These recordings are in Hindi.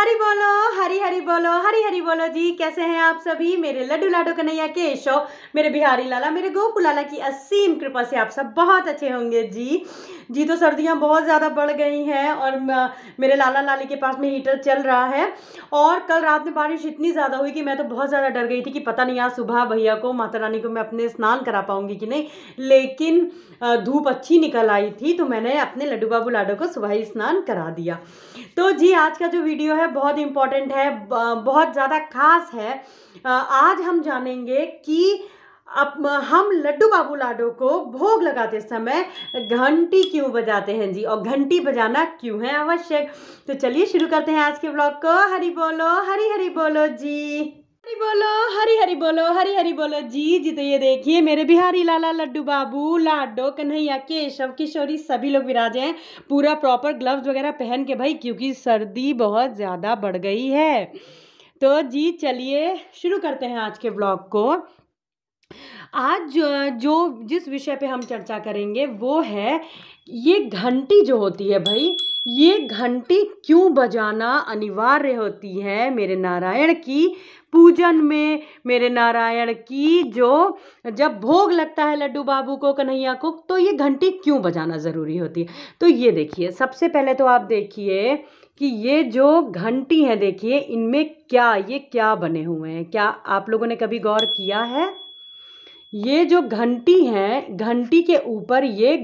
हरी बोलो हरी हरी बोलो हरी हरी बोलो जी कैसे हैं आप सभी मेरे लड्डू लाडो कन्हैया के शो मेरे बिहारी लाला मेरे गोपू लाला की असीम कृपा से आप सब बहुत अच्छे होंगे जी जी तो सर्दियां बहुत ज़्यादा बढ़ गई हैं और मेरे लाला लाली के पास में हीटर चल रहा है और कल रात में बारिश इतनी ज़्यादा हुई कि मैं तो बहुत ज़्यादा डर गई थी कि पता नहीं आज सुबह भैया को माता रानी को मैं अपने स्नान करा पाऊँगी कि नहीं लेकिन धूप अच्छी निकल आई थी तो मैंने अपने लड्डू बाबू लाडो को सुबह ही स्नान करा दिया तो जी आज का जो वीडियो है बहुत इम्पॉर्टेंट है बहुत ज़्यादा खास है आज हम जानेंगे कि अब हम लड्डू बाबू लाडो को भोग लगाते समय घंटी क्यों बजाते हैं जी और घंटी बजाना क्यों है आवश्यक तो चलिए शुरू करते हैं आज के ब्लॉग को हरी बोलो हरी हरी बोलो जी बोलो हरी हरी बोलो हरी हरी बोलो जी जी तो ये देखिए मेरे बिहारी लाला लड्डू बाबू लाडो कन्हैया केशव किशोरी सभी लोग विराज हैं पूरा प्रॉपर ग्लव्स वगैरह पहन के भाई क्योंकि सर्दी बहुत ज़्यादा बढ़ गई है तो जी चलिए शुरू करते हैं आज के ब्लॉग को आज जो जिस विषय पे हम चर्चा करेंगे वो है ये घंटी जो होती है भाई ये घंटी क्यों बजाना अनिवार्य होती है मेरे नारायण की पूजन में मेरे नारायण की जो जब भोग लगता है लड्डू बाबू को कन्हैया को तो ये घंटी क्यों बजाना ज़रूरी होती है तो ये देखिए सबसे पहले तो आप देखिए कि ये जो घंटी है देखिए इनमें क्या ये क्या बने हुए हैं क्या आप लोगों ने कभी गौर किया है ये जो घंटी है घंटी के ऊपर ये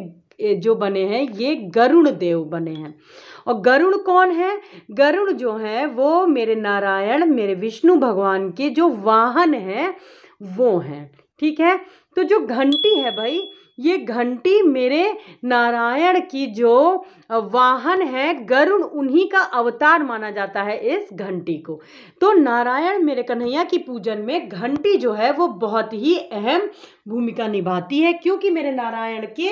जो बने हैं ये गरुण देव बने हैं और गरुण कौन है गरुण जो है वो मेरे नारायण मेरे विष्णु भगवान के जो वाहन हैं वो हैं ठीक है तो जो घंटी है भाई ये घंटी मेरे नारायण की जो वाहन है गरुण उन्हीं का अवतार माना जाता है इस घंटी को तो नारायण मेरे कन्हैया की पूजन में घंटी जो है वो बहुत ही अहम भूमिका निभाती है क्योंकि मेरे नारायण के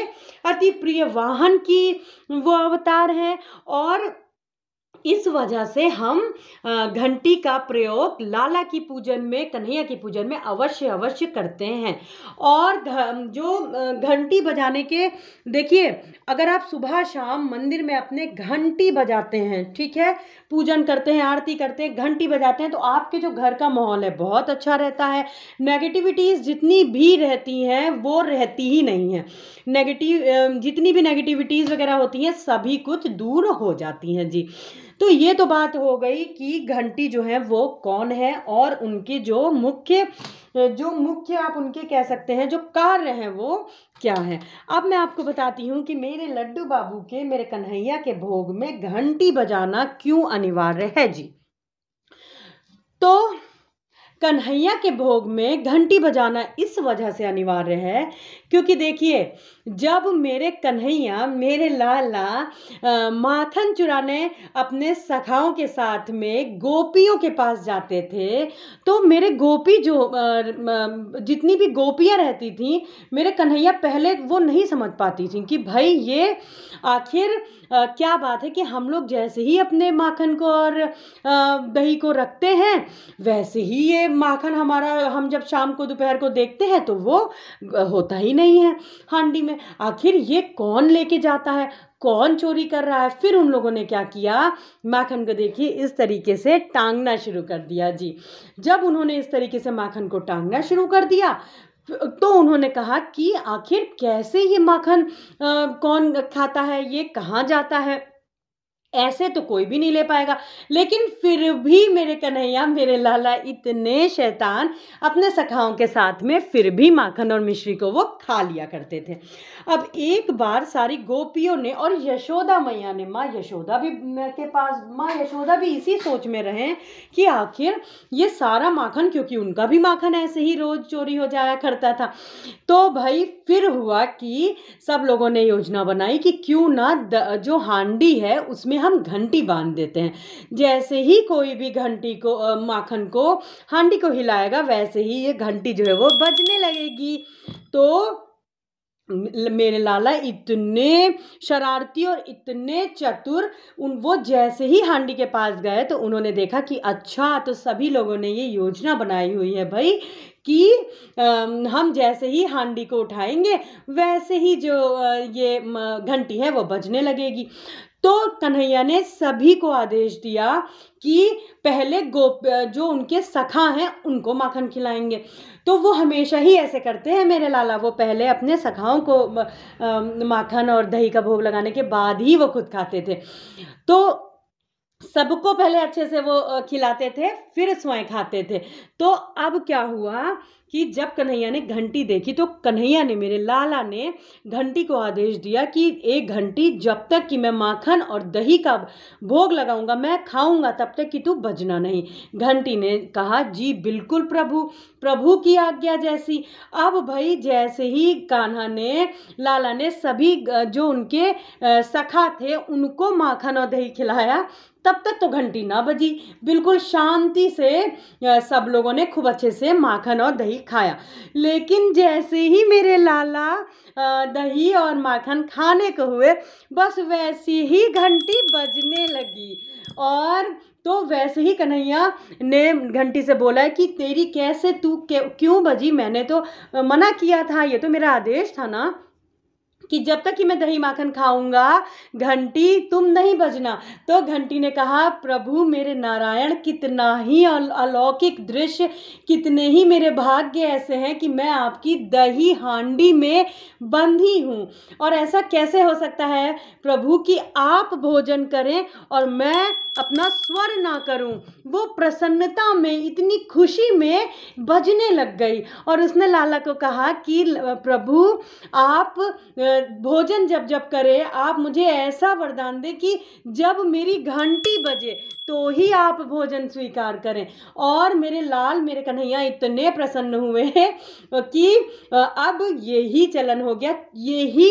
अति प्रिय वाहन की वो अवतार है और इस वजह से हम घंटी का प्रयोग लाला की पूजन में कन्हैया की पूजन में अवश्य अवश्य करते हैं और जो घंटी बजाने के देखिए अगर आप सुबह शाम मंदिर में अपने घंटी बजाते हैं ठीक है पूजन करते हैं आरती करते हैं घंटी बजाते हैं तो आपके जो घर का माहौल है बहुत अच्छा रहता है नेगेटिविटीज़ जितनी भी रहती हैं वो रहती ही नहीं है नेगेटिव जितनी भी नेगेटिविटीज़ वगैरह होती हैं सभी कुछ दूर हो जाती हैं जी तो ये तो बात हो गई कि घंटी जो है वो कौन है और उनके जो मुख्य जो मुख्य आप उनके कह सकते हैं जो कार्य हैं वो क्या है अब मैं आपको बताती हूँ कि मेरे लड्डू बाबू के मेरे कन्हैया के भोग में घंटी बजाना क्यों अनिवार्य है जी तो कन्हैया के भोग में घंटी बजाना इस वजह से अनिवार्य है क्योंकि देखिए जब मेरे कन्हैया मेरे लाला माथन चुराने अपने सखाओं के साथ में गोपियों के पास जाते थे तो मेरे गोपी जो जितनी भी गोपियाँ रहती थी मेरे कन्हैया पहले वो नहीं समझ पाती थी कि भाई ये आखिर क्या बात है कि हम लोग जैसे ही अपने माखन को और दही को रखते हैं वैसे ही ये माखन हमारा हम जब शाम को दोपहर को देखते हैं तो वो होता ही नहीं है हांडी में आखिर ये कौन लेके जाता है कौन चोरी कर रहा है फिर उन लोगों ने क्या किया माखन को देखिए इस तरीके से टांगना शुरू कर दिया जी जब उन्होंने इस तरीके से माखन को टांगना शुरू कर दिया तो उन्होंने कहा कि आखिर कैसे ये माखन आ, कौन खाता है ये कहाँ जाता है ऐसे तो कोई भी नहीं ले पाएगा लेकिन फिर भी मेरे कन्हैया मेरे लाला इतने शैतान अपने सखाओं के साथ में फिर भी माखन और मिश्री को वो खा लिया करते थे अब एक बार सारी गोपियों ने और यशोदा मैया ने माँ यशोदा भी के पास माँ यशोदा भी इसी सोच में रहे कि आखिर ये सारा माखन क्योंकि उनका भी माखन ऐसे ही रोज़ चोरी हो जाया करता था तो भाई फिर हुआ कि सब लोगों ने योजना बनाई कि क्यों ना जो हांडी है उसमें हम घंटी बांध देते हैं जैसे ही कोई भी घंटी को माखन को हांडी को हिलाएगा वैसे ही ये घंटी जो है वो बजने लगेगी तो मेरे लाला इतने शरारती और इतने चतुर उन वो जैसे ही हांडी के पास गए तो उन्होंने देखा कि अच्छा तो सभी लोगों ने ये योजना बनाई हुई है भाई कि हम जैसे ही हांडी को उठाएंगे वैसे ही जो ये घंटी है वो बजने लगेगी तो कन्हैया ने सभी को आदेश दिया कि पहले गोप जो उनके सखा हैं उनको माखन खिलाएंगे तो वो हमेशा ही ऐसे करते हैं मेरे लाला वो पहले अपने सखाओं को माखन और दही का भोग लगाने के बाद ही वो खुद खाते थे तो सबको पहले अच्छे से वो खिलाते थे फिर स्वयं खाते थे तो अब क्या हुआ कि जब कन्हैया ने घंटी देखी तो कन्हैया ने मेरे लाला ने घंटी को आदेश दिया कि एक घंटी जब तक कि मैं माखन और दही का भोग लगाऊंगा मैं खाऊंगा तब तक कि तू बजना नहीं घंटी ने कहा जी बिल्कुल प्रभु प्रभु की आज्ञा जैसी अब भाई जैसे ही कान्हा ने लाला ने सभी जो उनके सखा थे उनको माखन और दही खिलाया तब तक तो घंटी ना बजी बिल्कुल शांति से सब लोगों ने खूब अच्छे से माखन और दही खाया लेकिन जैसे ही मेरे लाला दही और माखन खाने को हुए बस वैसी ही घंटी बजने लगी और तो वैसे ही कन्हैया ने घंटी से बोला कि तेरी कैसे तू क्यों बजी मैंने तो मना किया था ये तो मेरा आदेश था ना कि जब तक कि मैं दही माखन खाऊंगा घंटी तुम नहीं बजना तो घंटी ने कहा प्रभु मेरे नारायण कितना ही अलौकिक दृश्य कितने ही मेरे भाग्य ऐसे हैं कि मैं आपकी दही हांडी में बंधी हूँ और ऐसा कैसे हो सकता है प्रभु कि आप भोजन करें और मैं अपना स्वर ना करूं वो प्रसन्नता में इतनी खुशी में बजने लग गई और उसने लाला को कहा कि प्रभु आप भोजन जब जब करे आप मुझे ऐसा वरदान दे कि जब मेरी घंटी बजे तो ही आप भोजन स्वीकार करें और मेरे लाल मेरे कन्हैया इतने प्रसन्न हुए कि अब यही चलन हो गया यही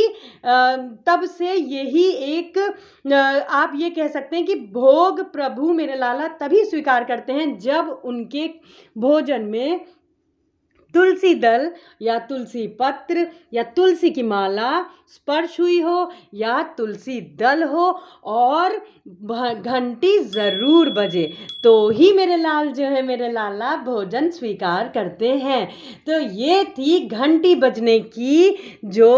तब से यही एक आप ये कह सकते हैं कि भोग प्रभु मेरे लाला तभी स्वीकार करते हैं जब उनके भोजन में तुलसी दल या तुलसी पत्र या तुलसी की माला स्पर्श हुई हो या तुलसी दल हो और घंटी ज़रूर बजे तो ही मेरे लाल जो है मेरे लाला भोजन स्वीकार करते हैं तो ये थी घंटी बजने की जो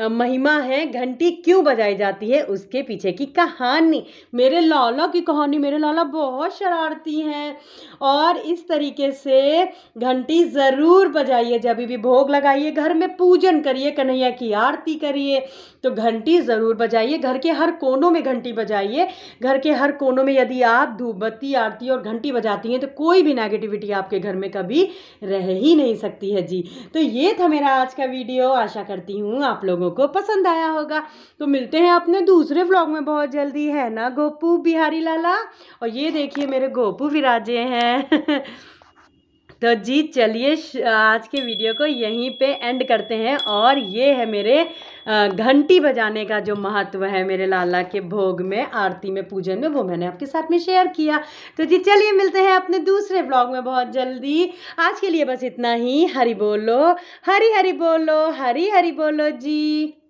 महिमा है घंटी क्यों बजाई जाती है उसके पीछे की कहानी मेरे लाला की कहानी मेरे लाला बहुत शरारती हैं और इस तरीके से घंटी ज़रूर बजाइए जब भी भोग लगाइए घर में पूजन करिए कन्हैया की आरती करिए तो घंटी ज़रूर बजाइए घर के हर कोनों में घंटी बजाइए घर के हर कोनों में यदि आप धूपबत्ती आरती और घंटी बजाती हैं तो कोई भी नेगेटिविटी आपके घर में कभी रह ही नहीं सकती है जी तो ये था मेरा आज का वीडियो आशा करती हूँ आप लोगों लोगों को पसंद आया होगा तो मिलते हैं अपने दूसरे व्लॉग में बहुत जल्दी है ना गोपू बिहारी लाला और ये देखिए मेरे गोपू विराजे हैं तो जी चलिए आज के वीडियो को यहीं पे एंड करते हैं और ये है मेरे घंटी बजाने का जो महत्व है मेरे लाला के भोग में आरती में पूजन में वो मैंने आपके साथ में शेयर किया तो जी चलिए मिलते हैं अपने दूसरे ब्लॉग में बहुत जल्दी आज के लिए बस इतना ही हरी बोलो हरी हरी बोलो हरी हरी बोलो जी